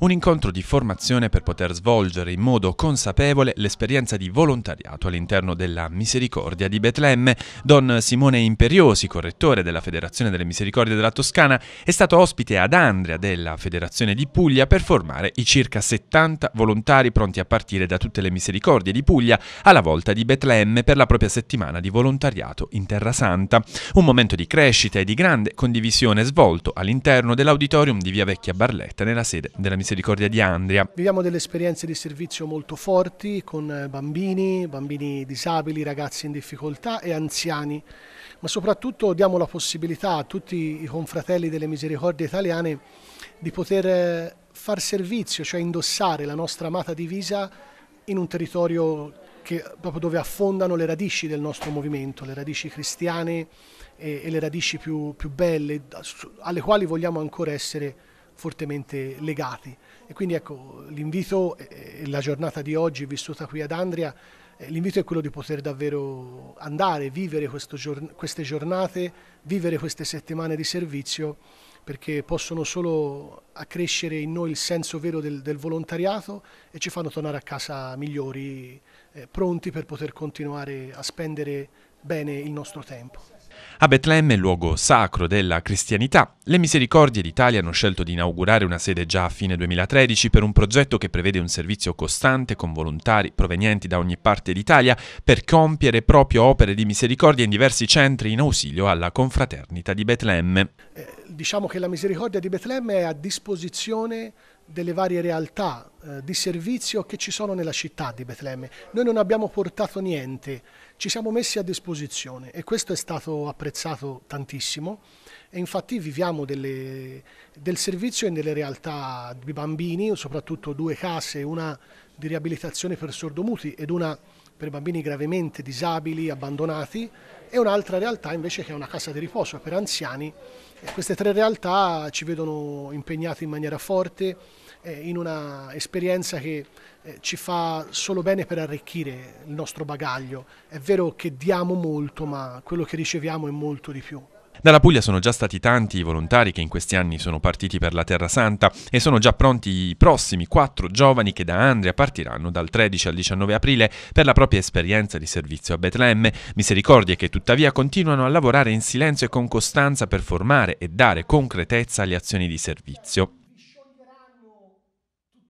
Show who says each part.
Speaker 1: un incontro di formazione per poter svolgere in modo consapevole l'esperienza di volontariato all'interno della Misericordia di Betlemme. Don Simone Imperiosi, correttore della Federazione delle Misericordie della Toscana, è stato ospite ad Andrea della Federazione di Puglia per formare i circa 70 volontari pronti a partire da tutte le misericordie di Puglia alla volta di Betlemme per la propria settimana di volontariato in Terra Santa. Un momento di crescita e di grande condivisione svolto all'interno dell'auditorium di Via Vecchia Barletta nella sede della Misericordia Misericordia di Andria.
Speaker 2: Viviamo delle esperienze di servizio molto forti con eh, bambini, bambini disabili, ragazzi in difficoltà e anziani, ma soprattutto diamo la possibilità a tutti i confratelli delle misericordie italiane di poter eh, far servizio, cioè indossare la nostra amata divisa in un territorio che, proprio dove affondano le radici del nostro movimento, le radici cristiane e, e le radici più, più belle, alle quali vogliamo ancora essere fortemente legati. E quindi ecco, l'invito e la giornata di oggi vissuta qui ad Andria, eh, l'invito è quello di poter davvero andare, vivere giorn queste giornate, vivere queste settimane di servizio, perché possono solo accrescere in noi il senso vero del, del volontariato e ci fanno tornare a casa migliori, eh, pronti per poter continuare a spendere bene il nostro tempo.
Speaker 1: A Betlemme, luogo sacro della cristianità, le Misericordie d'Italia hanno scelto di inaugurare una sede già a fine 2013 per un progetto che prevede un servizio costante con volontari provenienti da ogni parte d'Italia per compiere proprio opere di misericordia in diversi centri in ausilio alla confraternita di Betlemme. Eh,
Speaker 2: diciamo che la Misericordia di Betlemme è a disposizione delle varie realtà eh, di servizio che ci sono nella città di Betlemme. Noi non abbiamo portato niente, ci siamo messi a disposizione e questo è stato apprezzato tantissimo e infatti viviamo delle, del servizio e delle realtà di bambini, soprattutto due case, una di riabilitazione per sordomuti ed una per bambini gravemente disabili, abbandonati, e un'altra realtà invece che è una casa di riposo per anziani. E queste tre realtà ci vedono impegnati in maniera forte eh, in una esperienza che eh, ci fa solo bene per arricchire il nostro bagaglio. È vero che diamo molto, ma quello che riceviamo è molto di più.
Speaker 1: Dalla Puglia sono già stati tanti i volontari che in questi anni sono partiti per la Terra Santa e sono già pronti i prossimi quattro giovani che da Andria partiranno dal 13 al 19 aprile per la propria esperienza di servizio a Betlemme, misericordie che tuttavia continuano a lavorare in silenzio e con costanza per formare e dare concretezza alle azioni di servizio.